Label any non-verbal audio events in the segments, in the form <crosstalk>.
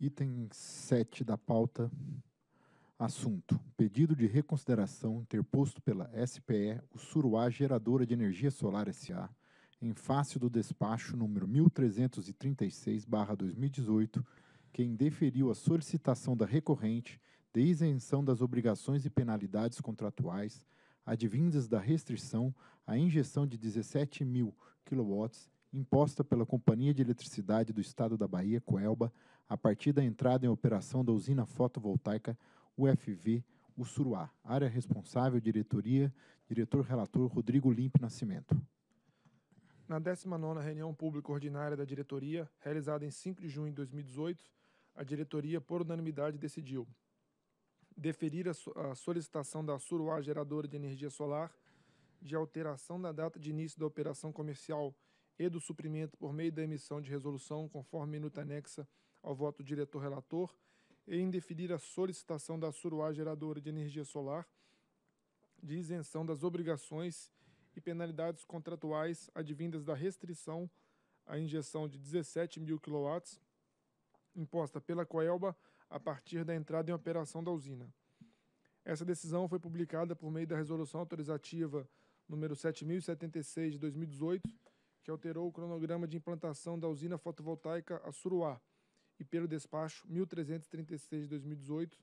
Item 7 da pauta. Assunto: Pedido de reconsideração interposto pela SPE o Suruá Geradora de Energia Solar SA, em face do despacho número 1336/2018, que indeferiu a solicitação da recorrente de isenção das obrigações e penalidades contratuais advindas da restrição à injeção de 17 mil kW imposta pela Companhia de Eletricidade do Estado da Bahia, Coelba, a partir da entrada em operação da usina fotovoltaica UFV Usuruá. Área responsável, diretoria, diretor-relator Rodrigo Limpe Nascimento. Na 19ª reunião pública ordinária da diretoria, realizada em 5 de junho de 2018, a diretoria, por unanimidade, decidiu deferir a, solicitação da Suruá Geradora de Energia Solar de alteração da data de início da operação comercial e do suprimento por meio da emissão de resolução conforme minuta anexa ao voto diretor relator e em definir a solicitação da Suruá Geradora de Energia Solar de isenção das obrigações e penalidades contratuais advindas da restrição à injeção de 17 mil kW imposta pela Coelba a partir da entrada em operação da usina. Essa decisão foi publicada por meio da Resolução Autorizativa número 7076 de 2018, que alterou o cronograma de implantação da usina fotovoltaica Assuruá, e pelo despacho 1336 de 2018,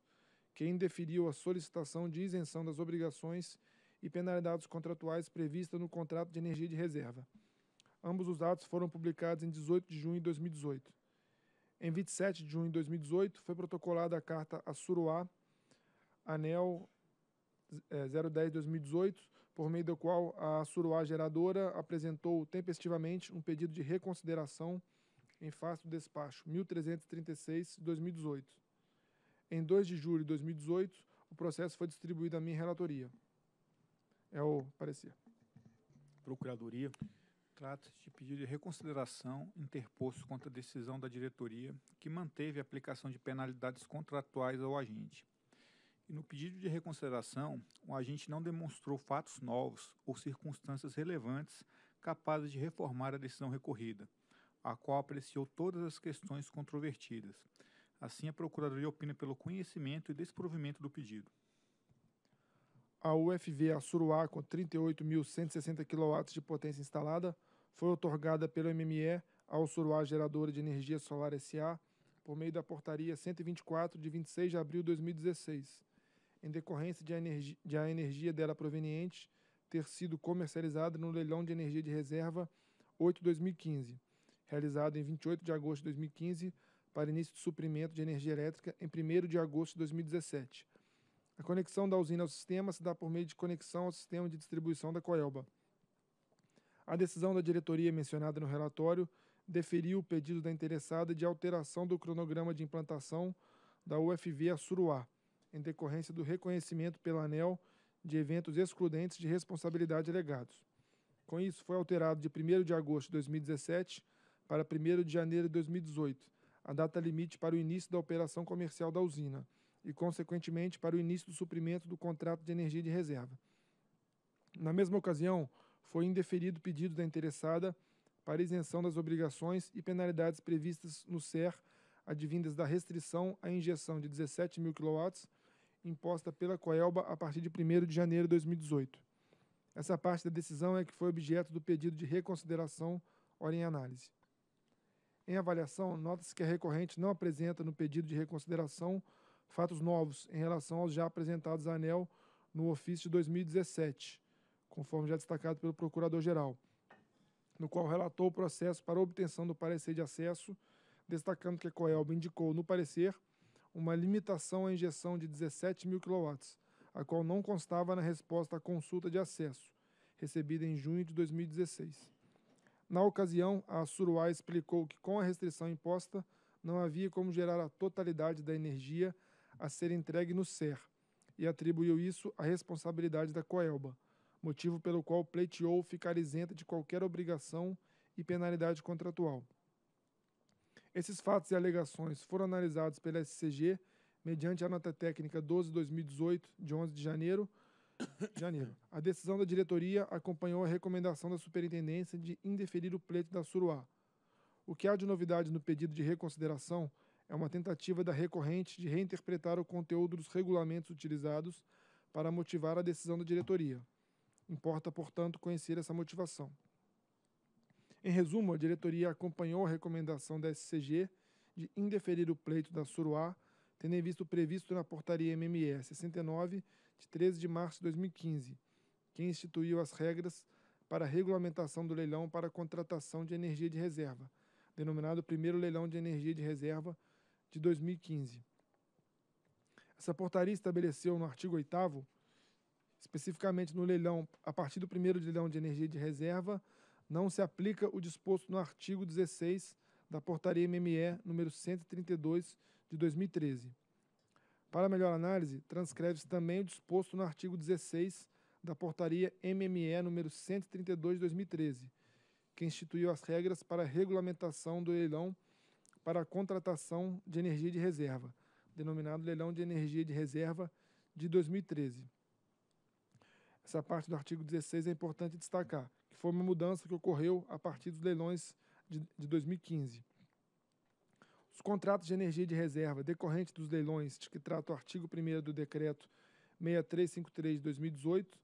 que indeferiu a solicitação de isenção das obrigações e penalidades contratuais previstas no contrato de energia de reserva. Ambos os atos foram publicados em 18 de junho de 2018. Em 27 de junho de 2018, foi protocolada a carta Assuruá, anel 010-2018, eh, por meio do qual a Suruá Geradora apresentou tempestivamente um pedido de reconsideração em face do despacho 1336-2018. Em 2 de julho de 2018, o processo foi distribuído à minha relatoria. É o parecer. Procuradoria. Trata-se de pedido de reconsideração interposto contra a decisão da diretoria que manteve a aplicação de penalidades contratuais ao agente e no pedido de reconsideração, o agente não demonstrou fatos novos ou circunstâncias relevantes capazes de reformar a decisão recorrida, a qual apreciou todas as questões controvertidas. Assim, a Procuradoria opina pelo conhecimento e desprovimento do pedido. A UFV Assuruá, com 38.160 kW de potência instalada, foi otorgada pelo MME ao Suruá Geradora de Energia Solar SA por meio da Portaria 124 de 26 de abril de 2016 em decorrência de a, energia, de a energia dela proveniente ter sido comercializada no leilão de energia de reserva 8-2015, realizado em 28 de agosto de 2015 para início de suprimento de energia elétrica em 1 de agosto de 2017. A conexão da usina ao sistema se dá por meio de conexão ao sistema de distribuição da Coelba. A decisão da diretoria mencionada no relatório deferiu o pedido da interessada de alteração do cronograma de implantação da UFV a Suruá, em decorrência do reconhecimento pela ANEL de eventos excludentes de responsabilidade alegados. Com isso, foi alterado de 1 de agosto de 2017 para 1 de janeiro de 2018, a data limite para o início da operação comercial da usina e, consequentemente, para o início do suprimento do contrato de energia de reserva. Na mesma ocasião, foi indeferido o pedido da interessada para isenção das obrigações e penalidades previstas no SER advindas da restrição à injeção de 17 mil quilowatts imposta pela Coelba a partir de 1 de janeiro de 2018. Essa parte da decisão é que foi objeto do pedido de reconsideração, ora em análise. Em avaliação, nota-se que a recorrente não apresenta no pedido de reconsideração fatos novos em relação aos já apresentados à ANEL no ofício de 2017, conforme já destacado pelo Procurador-Geral, no qual relatou o processo para obtenção do parecer de acesso, destacando que a Coelba indicou no parecer uma limitação à injeção de 17 mil kW, a qual não constava na resposta à consulta de acesso, recebida em junho de 2016. Na ocasião, a Suruá explicou que, com a restrição imposta, não havia como gerar a totalidade da energia a ser entregue no SER e atribuiu isso à responsabilidade da Coelba, motivo pelo qual pleiteou ficar isenta de qualquer obrigação e penalidade contratual. Esses fatos e alegações foram analisados pela SCG mediante a nota técnica 12/2018 de 11 de janeiro. <coughs> janeiro. A decisão da diretoria acompanhou a recomendação da superintendência de indeferir o pleito da Suruá. O que há de novidade no pedido de reconsideração é uma tentativa da recorrente de reinterpretar o conteúdo dos regulamentos utilizados para motivar a decisão da diretoria. Importa, portanto, conhecer essa motivação. Em resumo, a diretoria acompanhou a recomendação da SCG de indeferir o pleito da Suruá, tendo em vista o previsto na portaria MME 69, de 13 de março de 2015, que instituiu as regras para a regulamentação do leilão para a contratação de energia de reserva, denominado Primeiro Leilão de Energia de Reserva de 2015. Essa portaria estabeleceu no artigo 8 especificamente no leilão, a partir do primeiro leilão de energia de reserva, não se aplica o disposto no artigo 16 da Portaria MME número 132 de 2013. Para melhor análise, transcreve-se também o disposto no artigo 16 da Portaria MME número 132 de 2013, que instituiu as regras para a regulamentação do leilão para a contratação de energia de reserva, denominado Leilão de Energia de Reserva de 2013. Essa parte do artigo 16 é importante destacar foi uma mudança que ocorreu a partir dos leilões de, de 2015. Os contratos de energia de reserva decorrentes dos leilões de que trata o artigo 1 do Decreto 6353 de 2018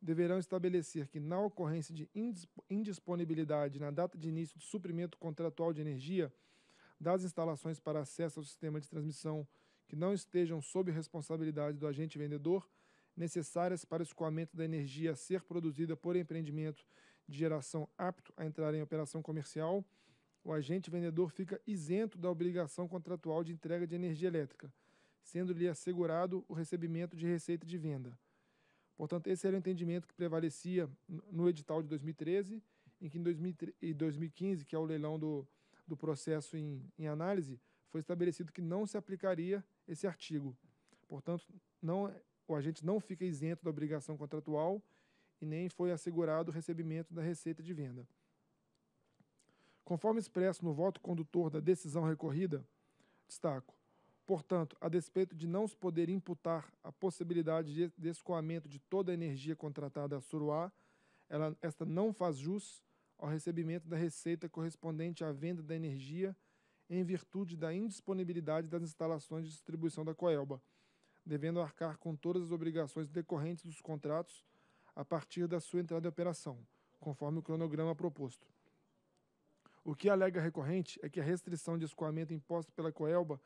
deverão estabelecer que, na ocorrência de indisponibilidade na data de início do suprimento contratual de energia das instalações para acesso ao sistema de transmissão que não estejam sob responsabilidade do agente vendedor, necessárias para o escoamento da energia a ser produzida por empreendimento de geração apto a entrar em operação comercial, o agente vendedor fica isento da obrigação contratual de entrega de energia elétrica, sendo-lhe assegurado o recebimento de receita de venda. Portanto, esse era o entendimento que prevalecia no edital de 2013, em que em 2015, que é o leilão do, do processo em, em análise, foi estabelecido que não se aplicaria esse artigo. Portanto, não, o agente não fica isento da obrigação contratual e nem foi assegurado o recebimento da receita de venda. Conforme expresso no voto condutor da decisão recorrida, destaco. Portanto, a despeito de não se poder imputar a possibilidade de escoamento de toda a energia contratada a Suruá, ela, esta não faz jus ao recebimento da receita correspondente à venda da energia em virtude da indisponibilidade das instalações de distribuição da Coelba, devendo arcar com todas as obrigações decorrentes dos contratos a partir da sua entrada em operação, conforme o cronograma proposto. O que alega recorrente é que a restrição de escoamento imposta pela Coelba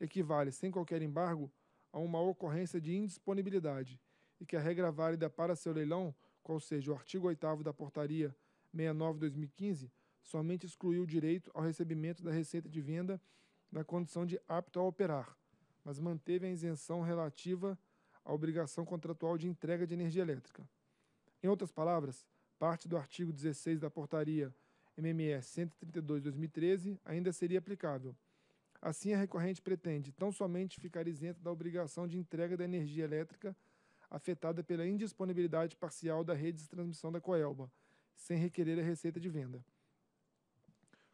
equivale, sem qualquer embargo, a uma ocorrência de indisponibilidade e que a regra válida para seu leilão, qual seja o artigo 8 da Portaria 69-2015, somente excluiu o direito ao recebimento da receita de venda na condição de apto a operar, mas manteve a isenção relativa à obrigação contratual de entrega de energia elétrica. Em outras palavras, parte do artigo 16 da portaria MME 132/2013 ainda seria aplicável. Assim, a recorrente pretende tão somente ficar isenta da obrigação de entrega da energia elétrica afetada pela indisponibilidade parcial da rede de transmissão da Coelba, sem requerer a receita de venda.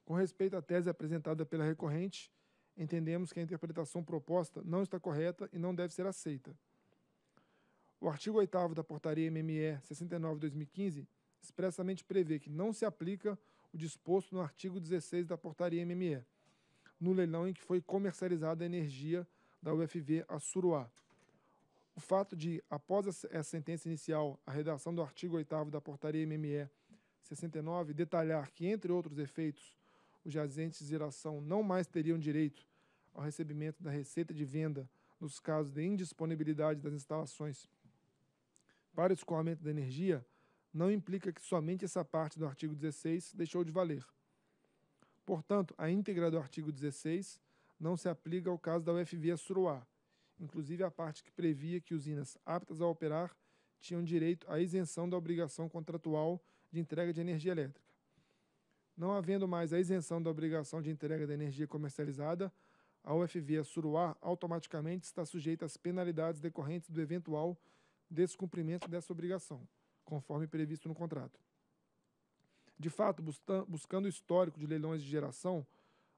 Com respeito à tese apresentada pela recorrente, entendemos que a interpretação proposta não está correta e não deve ser aceita. O artigo 8 da Portaria MME 69/2015 expressamente prevê que não se aplica o disposto no artigo 16 da Portaria MME, no leilão em que foi comercializada a energia da UFV a Suruá. O fato de, após essa sentença inicial, a redação do artigo 8 da Portaria MME 69 detalhar que, entre outros efeitos, os jazentes de geração não mais teriam direito ao recebimento da receita de venda nos casos de indisponibilidade das instalações para o escoamento da energia não implica que somente essa parte do artigo 16 deixou de valer. Portanto, a íntegra do artigo 16 não se aplica ao caso da UFV Assuruá, inclusive a parte que previa que usinas aptas a operar tinham direito à isenção da obrigação contratual de entrega de energia elétrica. Não havendo mais a isenção da obrigação de entrega da energia comercializada, a UFV Assuruá automaticamente está sujeita às penalidades decorrentes do eventual descumprimento dessa obrigação, conforme previsto no contrato. De fato, buscando o histórico de leilões de geração,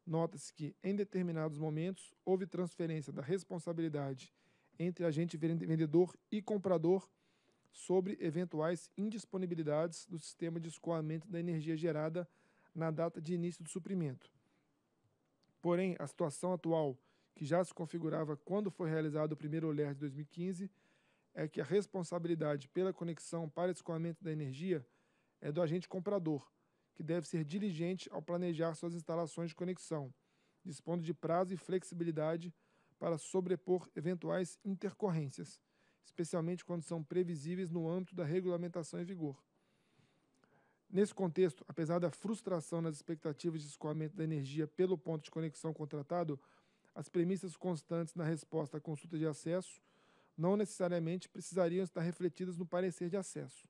nota-se que, em determinados momentos, houve transferência da responsabilidade entre agente vendedor e comprador sobre eventuais indisponibilidades do sistema de escoamento da energia gerada na data de início do suprimento. Porém, a situação atual, que já se configurava quando foi realizado o primeiro OLER de 2015, é que a responsabilidade pela conexão para escoamento da energia é do agente comprador, que deve ser diligente ao planejar suas instalações de conexão, dispondo de prazo e flexibilidade para sobrepor eventuais intercorrências, especialmente quando são previsíveis no âmbito da regulamentação em vigor. Nesse contexto, apesar da frustração nas expectativas de escoamento da energia pelo ponto de conexão contratado, as premissas constantes na resposta à consulta de acesso não necessariamente precisariam estar refletidas no parecer de acesso,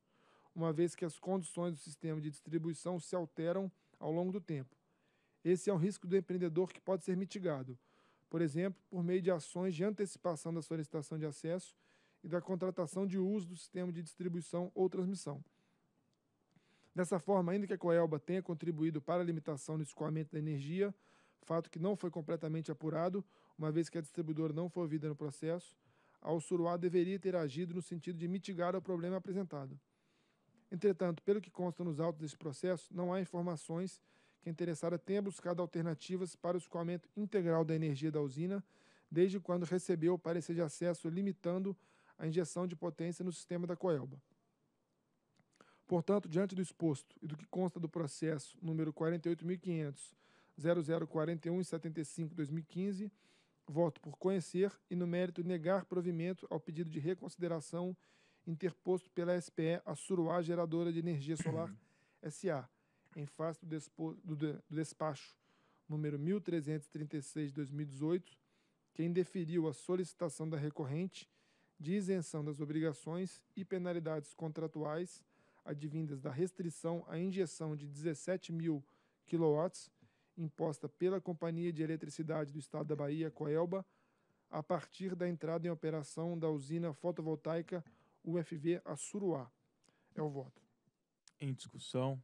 uma vez que as condições do sistema de distribuição se alteram ao longo do tempo. Esse é um risco do empreendedor que pode ser mitigado, por exemplo, por meio de ações de antecipação da solicitação de acesso e da contratação de uso do sistema de distribuição ou transmissão. Dessa forma, ainda que a Coelba tenha contribuído para a limitação no escoamento da energia, fato que não foi completamente apurado, uma vez que a distribuidora não foi ouvida no processo, ao Suruá deveria ter agido no sentido de mitigar o problema apresentado. Entretanto, pelo que consta nos autos desse processo, não há informações que a interessada tenha buscado alternativas para o escoamento integral da energia da usina, desde quando recebeu o parecer de acesso limitando a injeção de potência no sistema da Coelba. Portanto, diante do exposto e do que consta do processo número 48500 75 2015 voto por conhecer e, no mérito, negar provimento ao pedido de reconsideração interposto pela SPE à Suruá Geradora de Energia Solar uhum. SA, em face do, despo, do, do despacho número 1336 de 2018, que indeferiu a solicitação da recorrente de isenção das obrigações e penalidades contratuais advindas da restrição à injeção de 17 mil quilowatts imposta pela Companhia de Eletricidade do Estado da Bahia, Coelba, a partir da entrada em operação da usina fotovoltaica UFV Assuruá. É o voto. Em discussão.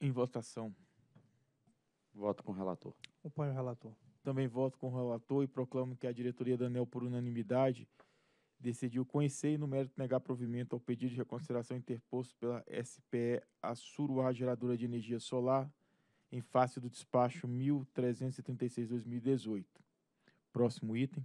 Em votação. Voto com o relator. Acompanho o relator. Também voto com o relator e proclamo que a diretoria da ANEL, por unanimidade, decidiu conhecer e, no mérito, negar provimento ao pedido de reconsideração interposto pela SPE Assuruá Geradora de Energia Solar, em face do despacho 1336-2018. Próximo item.